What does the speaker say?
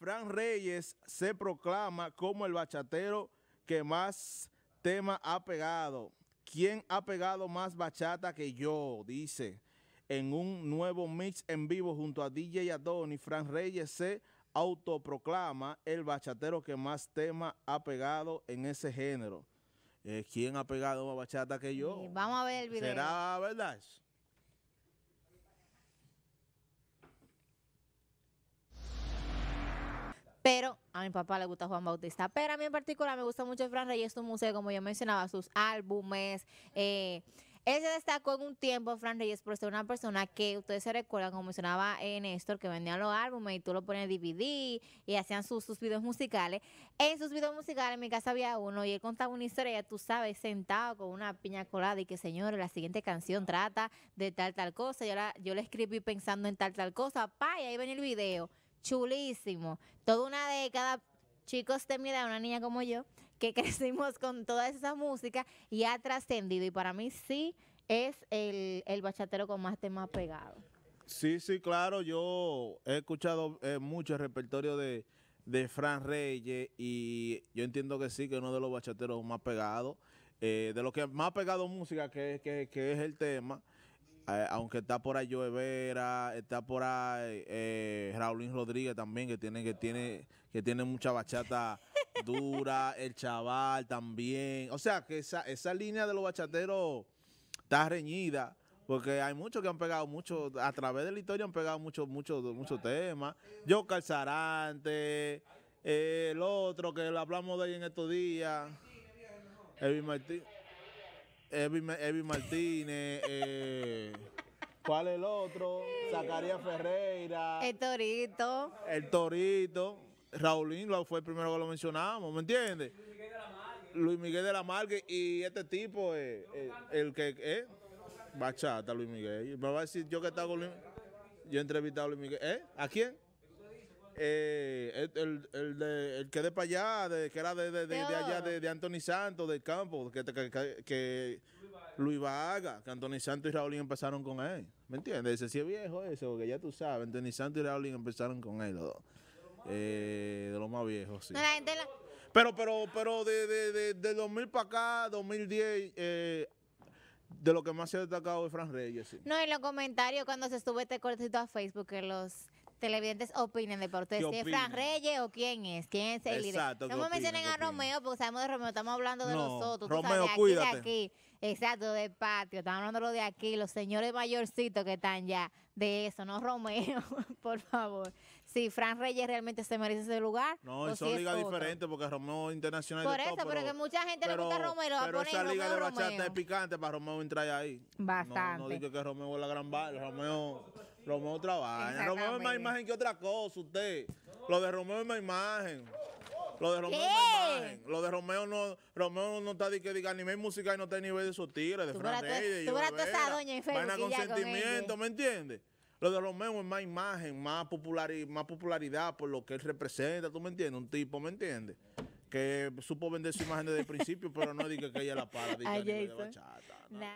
Fran Reyes se proclama como el bachatero que más tema ha pegado. ¿Quién ha pegado más bachata que yo? Dice, en un nuevo mix en vivo junto a DJ Adonis, Fran Reyes se autoproclama el bachatero que más tema ha pegado en ese género. Eh, ¿Quién ha pegado más bachata que yo? vamos a ver el video. ¿Será verdad? Pero a mi papá le gusta Juan Bautista. Pero a mí en particular me gusta mucho Fran Reyes, su museo, como yo mencionaba, sus álbumes. Eh, él se destacó en un tiempo, Fran Reyes, por ser una persona que ustedes se recuerdan, como mencionaba eh, Néstor, que vendían los álbumes y tú lo pones en DVD y hacían sus, videos musicales. En sus videos musicales, en mi casa había uno y él contaba una historia, tú sabes, sentado con una piña colada y que, señores, la siguiente canción trata de tal, tal cosa. Yo la, yo la escribí pensando en tal, tal cosa, pa, y ahí ven el video chulísimo. Toda una década, chicos de mi edad, una niña como yo, que crecimos con toda esa música y ha trascendido. Y para mí sí es el, bachatero con más temas pegados. Sí, sí, claro. Yo he escuchado eh, mucho el repertorio de, de Fran Reyes y yo entiendo que sí, que es uno de los bachateros más pegados. Eh, de los que más pegado música, que, que, que es el tema. Eh, aunque está por ahí Joe Vera, está por ahí eh, Raulín Rodríguez también, que tiene, que tiene, que tiene mucha bachata dura, el chaval también. O sea que esa, esa línea de los bachateros está reñida. Porque hay muchos que han pegado mucho, a través de la historia han pegado mucho mucho muchos temas. Yo Calzarante, eh, el otro que lo hablamos de ahí en estos días, Elvin Martín. Evi Martínez, eh, ¿cuál es el otro? Zacarías Ferreira. El Torito. El Torito. Raulín fue el primero que lo mencionamos, ¿me entiendes? Luis Miguel de la Marque y este tipo, es eh, eh, el que bachata, Luis Miguel. Me va a decir yo que estaba con Luis Yo he entrevistado a Luis Miguel. ¿Eh? ¿A quién? Eh, el, de, el, que de para allá, de, que era de, allá, de, Anthony Santos, del campo, que, Luis Vaga, que Anthony Santos y Raulín empezaron con él. ¿Me entiendes? Ese sí es viejo eso, porque ya tú sabes, Anthony Santos y Raulín empezaron con él eh, de los más viejos, sí. Pero, pero, pero de, de, de, de 2000 para acá, 2010, eh, de lo que más se ha destacado es Fran Reyes. No, en los comentarios cuando se estuvo este cortito a Facebook, que los televidentes opinen deporte. ¿Si es Fran Reyes o quién es? ¿Quién es el No me mencionen a Romeo porque sabemos de Romeo, estamos hablando de nosotros. sabes, de aquí, De aquí. Exacto, del patio. Estamos hablando de, lo de aquí, los señores mayorcitos que están ya de eso, no Romeo, por favor. Si Fran Reyes realmente se merece ese lugar. No, y son liga ligas diferentes porque Romeo Internacional. Por eso, porque mucha gente le gusta Romeo. Pero, esa liga de bachata es picante para Romeo entrar ahí. Bastante. No, digo que Romeo es la gran bala. Romeo. Romeo trabaja, Romeo es más imagen que otra cosa, usted. Lo de Romeo es más imagen. Lo de Romeo es más imagen. Lo de Romeo no, Romeo no está de que diga ni nivel música y no está a nivel de sus tigres, de Fran Reyes. Tú verás esa doña Buena con sentimiento, ¿me entiendes? Lo de Romeo es más imagen, más, popularidad, más popularidad por lo que él representa, ¿tú me entiendes? Un tipo, ¿me entiendes? Que supo vender su imagen desde el principio, pero no de que ella la para, que de bachata.